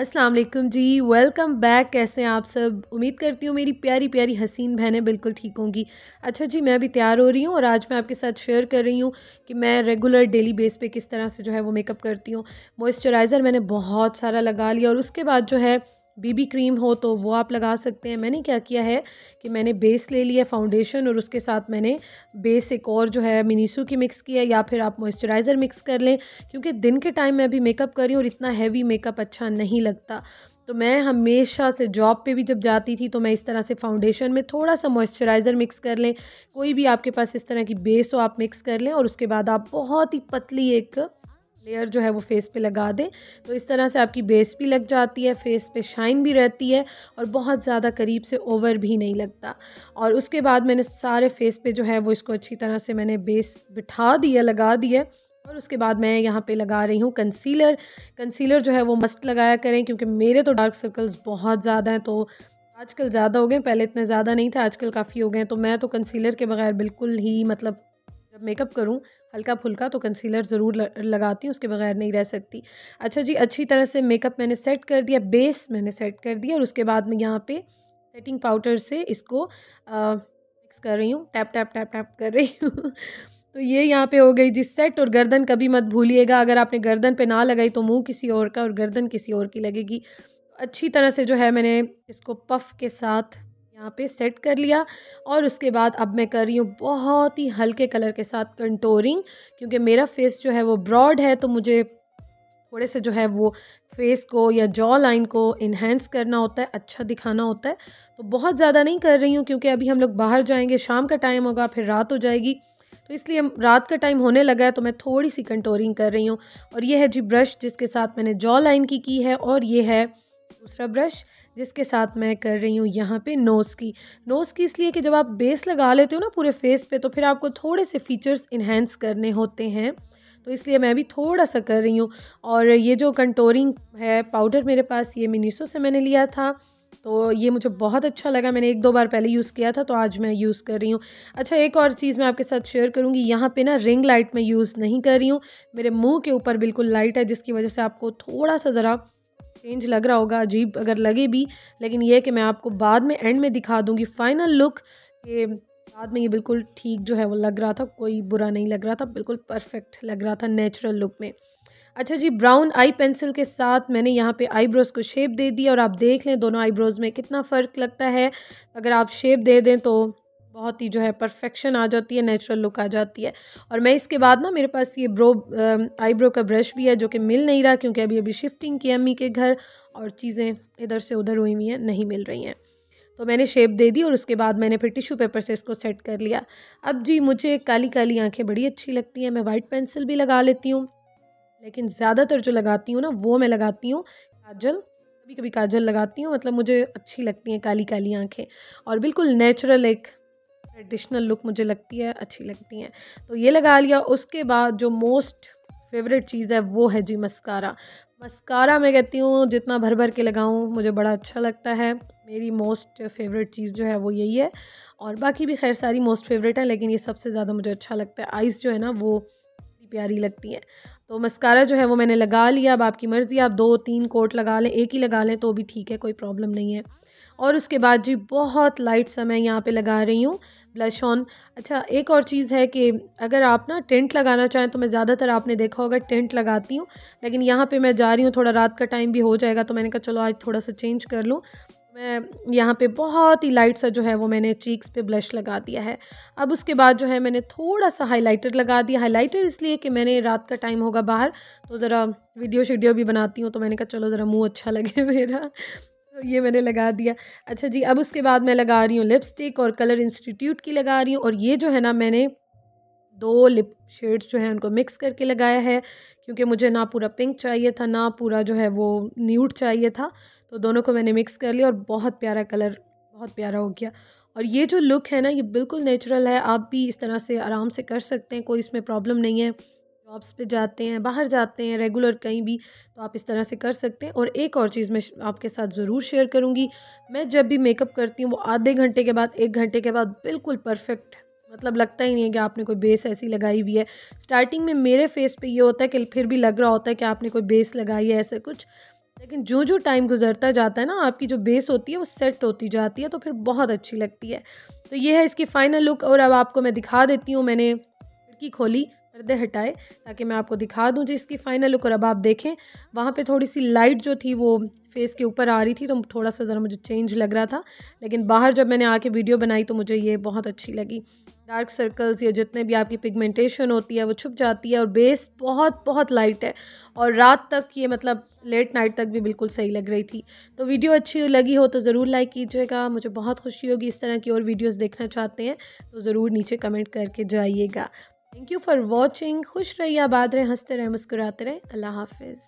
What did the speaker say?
असलम जी welcome back कैसे हैं आप सब उम्मीद करती हूँ मेरी प्यारी प्यारी हसीन बहनें बिल्कुल ठीक होंगी अच्छा जी मैं भी तैयार हो रही हूँ और आज मैं आपके साथ शेयर कर रही हूँ कि मैं रेगुलर डेली बेस पे किस तरह से जो है वो मेकअप करती हूँ मॉइस्चराइज़र मैंने बहुत सारा लगा लिया और उसके बाद जो है बीबी क्रीम हो तो वो आप लगा सकते हैं मैंने क्या किया है कि मैंने बेस ले लिया फाउंडेशन और उसके साथ मैंने बेस एक और जो है मिनीसू की मिक्स किया या फिर आप मॉइस्चराइज़र मिक्स कर लें क्योंकि दिन के टाइम में अभी मेकअप करी और इतना हैवी मेकअप अच्छा नहीं लगता तो मैं हमेशा से जॉब पे भी जब जाती थी तो मैं इस तरह से फाउंडेशन में थोड़ा सा मॉइस्चराइज़र मिक्स कर लें कोई भी आपके पास इस तरह की बेस हो आप मिक्स कर लें और उसके बाद आप बहुत ही पतली एक लेयर जो है वो फेस पे लगा दें तो इस तरह से आपकी बेस भी लग जाती है फेस पे शाइन भी रहती है और बहुत ज़्यादा करीब से ओवर भी नहीं लगता और उसके बाद मैंने सारे फेस पे जो है वो इसको अच्छी तरह से मैंने बेस बिठा दिया लगा दिया और उसके बाद मैं यहाँ पे लगा रही हूँ कंसीलर कंसीलर जो है वो मस्ट लगाया करें क्योंकि मेरे तो डार्क सर्कल्स बहुत ज़्यादा हैं तो आजकल ज़्यादा हो गए पहले इतने ज़्यादा नहीं थे आजकल काफ़ी हो गए तो मैं तो कंसीलर के बगैर बिल्कुल ही मतलब जब मेकअप करूँ हल्का फुल्का तो कंसीलर ज़रूर लगाती हूँ उसके बगैर नहीं रह सकती अच्छा जी अच्छी तरह से मेकअप मैंने सेट कर दिया बेस मैंने सेट कर दिया और उसके बाद में यहाँ पे सेटिंग पाउडर से इसको मिक्स कर रही हूँ टैप टैप टैप टैप कर रही हूँ तो ये यहाँ पे हो गई जी सेट और गर्दन कभी मत भूलिएगा अगर आपने गर्दन पे ना लगाई तो मुंह किसी और का और गर्दन किसी और की लगेगी अच्छी तरह से जो है मैंने इसको पफ के साथ यहाँ पे सेट कर लिया और उसके बाद अब मैं कर रही हूँ बहुत ही हल्के कलर के साथ कंटोरिंग क्योंकि मेरा फेस जो है वो ब्रॉड है तो मुझे थोड़े से जो है वो फेस को या जॉ लाइन को इन्हेंस करना होता है अच्छा दिखाना होता है तो बहुत ज़्यादा नहीं कर रही हूँ क्योंकि अभी हम लोग बाहर जाएंगे शाम का टाइम होगा फिर रात हो जाएगी तो इसलिए रात का टाइम होने लगा है तो मैं थोड़ी सी कंटोरिंग कर रही हूँ और ये है जी ब्रश जिसके साथ मैंने जॉ लाइन की की है और ये है दूसरा ब्रश जिसके साथ मैं कर रही हूँ यहाँ पे नोज़ की नोज़ की इसलिए कि जब आप बेस लगा लेते हो ना पूरे फेस पे तो फिर आपको थोड़े से फीचर्स इन्हेंस करने होते हैं तो इसलिए मैं भी थोड़ा सा कर रही हूँ और ये जो कंटोरिंग है पाउडर मेरे पास ये मिनीसो से मैंने लिया था तो ये मुझे बहुत अच्छा लगा मैंने एक दो बार पहले यूज़ किया था तो आज मैं यूज़ कर रही हूँ अच्छा एक और चीज़ मैं आपके साथ शेयर करूँगी यहाँ पे ना रिंग लाइट मैं यूज़ नहीं कर रही हूँ मेरे मुंह के ऊपर बिल्कुल लाइट है जिसकी वजह से आपको थोड़ा सा ज़रा चेंज लग रहा होगा अजीब अगर लगे भी लेकिन यह कि मैं आपको बाद में एंड में दिखा दूँगी फाइनल लुक के बाद में ये बिल्कुल ठीक जो है वो लग रहा था कोई बुरा नहीं लग रहा था बिल्कुल परफेक्ट लग रहा था नेचुरल लुक में अच्छा जी ब्राउन आई पेंसिल के साथ मैंने यहाँ पे आईब्रोज़ को शेप दे दी और आप देख लें दोनों आईब्रोज़ में कितना फ़र्क लगता है अगर आप शेप दे दें तो बहुत ही जो है परफेक्शन आ जाती है नेचुरल लुक आ जाती है और मैं इसके बाद ना मेरे पास ये ब्रो आईब्रो का ब्रश भी है जो कि मिल नहीं रहा क्योंकि अभी अभी शिफ्टिंग की अम्मी के घर और चीज़ें इधर से उधर हुई हुई हैं नहीं मिल रही हैं तो मैंने शेप दे दी और उसके बाद मैंने फिर टिश्यू पेपर से इसको सेट कर लिया अब जी मुझे काली काली आँखें बड़ी अच्छी लगती हैं मैं वाइट पेंसिल भी लगा लेती हूँ लेकिन ज़्यादातर जो लगाती हूँ ना वो मैं लगाती हूँ काजल कभी कभी काजल लगाती हूँ मतलब मुझे अच्छी लगती हैं काली काली आँखें और बिल्कुल नेचुरल एक ट्रेडिशनल लुक मुझे लगती है अच्छी लगती हैं तो ये लगा लिया उसके बाद जो मोस्ट फेवरेट चीज़ है वो है जी मस्कारा मस्कारा मैं कहती हूँ जितना भर भर के लगाऊँ मुझे बड़ा अच्छा लगता है मेरी मोस्ट फेवरेट चीज़ जो है वो यही है और बाकी भी खैर सारी मोस्ट फेवरेट है लेकिन ये सबसे ज़्यादा मुझे अच्छा लगता है आइस जो है ना वो प्यारी लगती हैं तो मस्कारा जो है वो मैंने लगा लिया अब आपकी मर्ज़ी आप दो तीन कोट लगा लें एक ही लगा लें तो भी ठीक है कोई प्रॉब्लम नहीं है और उसके बाद जी बहुत लाइट सा मैं यहाँ पर लगा रही हूँ ब्लश ऑन अच्छा एक और चीज़ है कि अगर आप ना टेंट लगाना चाहें तो मैं ज़्यादातर आपने देखा होगा टेंट लगाती हूँ लेकिन यहाँ पे मैं जा रही हूँ थोड़ा रात का टाइम भी हो जाएगा तो मैंने कहा चलो आज थोड़ा सा चेंज कर लूँ मैं यहाँ पे बहुत ही लाइट सा जो है वो मैंने चीक्स पे ब्लश लगा दिया है अब उसके बाद जो है मैंने थोड़ा सा हाइलाइटर लगा दिया हाइलाइटर इसलिए कि मैंने रात का टाइम होगा बाहर तो ज़रा वीडियो शीडियो भी बनाती हूँ तो मैंने कहा चलो ज़रा मुँह अच्छा लगे मेरा तो ये मैंने लगा दिया अच्छा जी अब उसके बाद मैं लगा रही हूँ लिपस्टिक और कलर इंस्टीट्यूट की लगा रही हूँ और ये जो है ना मैंने दो लिप शेड्स जो है उनको मिक्स करके लगाया है क्योंकि मुझे ना पूरा पिंक चाहिए था ना पूरा जो है वो न्यूट चाहिए था तो दोनों को मैंने मिक्स कर लिया और बहुत प्यारा कलर बहुत प्यारा हो गया और ये जो लुक है ना ये बिल्कुल नेचुरल है आप भी इस तरह से आराम से कर सकते हैं कोई इसमें प्रॉब्लम नहीं है जॉब्स पे जाते हैं बाहर जाते हैं रेगुलर कहीं भी तो आप इस तरह से कर सकते हैं और एक और चीज़ मैं आपके साथ ज़रूर शेयर करूँगी मैं जब भी मेकअप करती हूँ वो आधे घंटे के बाद एक घंटे के बाद बिल्कुल परफेक्ट मतलब लगता ही नहीं है कि आपने कोई बेस ऐसी लगाई हुई है स्टार्टिंग में मेरे फेस पे ये होता है कि फिर भी लग रहा होता है कि आपने कोई बेस लगाई है ऐसे कुछ लेकिन जो जो टाइम गुजरता जाता है ना आपकी जो बेस होती है वो सेट होती जाती है तो फिर बहुत अच्छी लगती है तो ये है इसकी फाइनल लुक और अब आपको मैं दिखा देती हूँ मैंने खिड़की खोली पर्दे हटाए ताकि मैं आपको दिखा दूँ जी इसकी फाइनल लुक और अब आप देखें वहाँ पर थोड़ी सी लाइट जो थी वो फेस के ऊपर आ रही थी तो थोड़ा सा ज़रा मुझे चेंज लग रहा था लेकिन बाहर जब मैंने आके वीडियो बनाई तो मुझे ये बहुत अच्छी लगी डार्क सर्कल्स या जितने भी आपकी पिगमेंटेशन होती है वो छुप जाती है और बेस बहुत बहुत लाइट है और रात तक ये मतलब लेट नाइट तक भी बिल्कुल सही लग रही थी तो वीडियो अच्छी लगी हो तो ज़रूर लाइक कीजिएगा मुझे बहुत खुशी होगी इस तरह की और वीडियोज़ देखना चाहते हैं तो ज़रूर नीचे कमेंट करके जाइएगा थैंक यू फॉर वॉचिंग खुश रहिए आबाद रहें हंसते रहें मुस्कुराते रहें अल्लाह हाफिज़